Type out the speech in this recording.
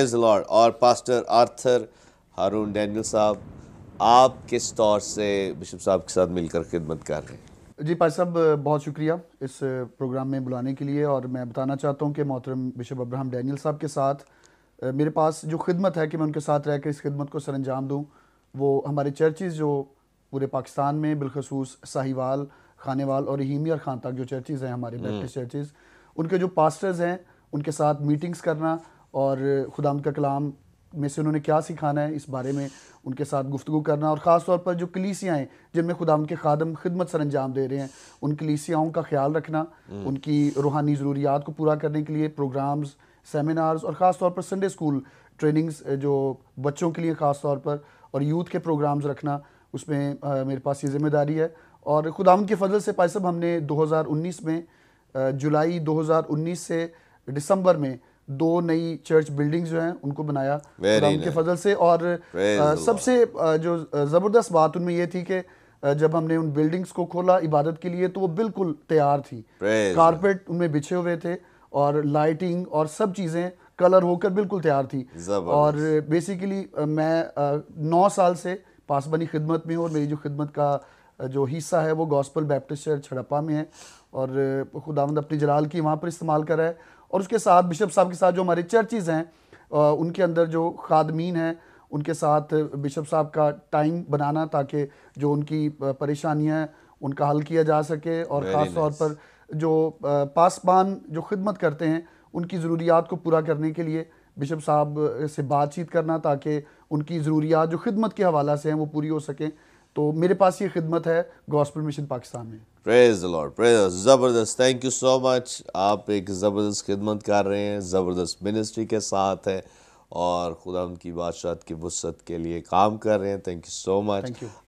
Praise lord और pastor Arthur Haroon Daniel साहब आप किस तौर से बिशप साहब के साथ मिलकर खिदमत कर रहे हैं जी पास साहब बहुत शुक्रिया इस प्रोग्राम में बुलाने के लिए और मैं बताना चाहता हूँ कि मोहतरम बिशप अब्राहम डैनियल साहब के साथ मेरे पास जो खिदमत है कि मैं उनके साथ रहकर इस खिदमत को सर अंजाम दूँ वो हमारे चर्चेज़ जो पूरे पाकिस्तान में बिलखसूस साहिवाल खानेवाल और रहीमी और खान तक जो चर्चेज़ हैं हमारे बैप्टिस्ट हम्म। चर्चेज़ उनके जो पास्टर्स हैं उनके साथ मीटिंग्स करना और खुदाम का कलाम में से उन्होंने क्या सिखाना है इस बारे में उनके साथ गुफ्तु करना और ख़ास तौर पर जो कलीसियाएँ जिनमें खुदाम के खादम खिदमत सर अंजाम दे रहे हैं उन कलीसियाओं का ख्याल रखना हम्म। उनकी रूहानी ज़रूरियात को पूरा करने के लिए प्रोग्राम्स सेमिनार्स और ख़ास तौर पर संडे स्कूल ट्रेनिंग्स जो बच्चों के लिए ख़ास तौर पर और यूथ के प्रोग्राम्स रखना उसमें मेरे पास ये जिम्मेदारी है और खुदाम के फजल से पाए साहब हमने 2019 में जुलाई 2019 से दिसंबर में दो नई चर्च बिल्डिंग्स जो हैं उनको बनाया खुदा के फजल से और सबसे जो ज़बरदस्त बात उनमें यह थी कि जब हमने उन बिल्डिंग्स को खोला इबादत के लिए तो वो बिल्कुल तैयार थी कारपेट उनमें बिछे हुए थे और लाइटिंग और सब चीज़ें कलर होकर बिल्कुल तैयार थी और बेसिकली मैं नौ साल से पासबानी खिदमत में हूँ और मेरी जो खिदमत का जो हिस्सा है वो गॉस्पल बैप्टिस्ट चर्च हड़प्पा में है और खुदावंद अपने जलाल की वहाँ पर इस्तेमाल कर रहा है और उसके साथ बिशप साहब के साथ जो हमारे चर्चेज हैं उनके अंदर जो खादमीन हैं उनके साथ बिशप साहब का टाइम बनाना ताकि जो उनकी परेशानियाँ उनका हल किया जा सके और ख़ास तौर पर जो पासबान जो खिदमत करते हैं उनकी ज़रूरियात को पूरा करने के लिए बिशप साहब से बातचीत करना ताकि उनकी ज़रूरियात जो खिदमत के हवाला से हैं वो पूरी हो सकें तो मेरे पास ये खिदमत है गॉस्पल मिशन पाकिस्तान में प्रेज लॉर्ड प्रेज ज़बरदस्त थैंक यू सो मच आप एक ज़बरदस्त खिदमत कर रहे हैं ज़बरदस्त मिनिस्ट्री के साथ है और खुदा उनकी बादशाह की वसत के लिए काम कर रहे हैं थैंक यू सो मच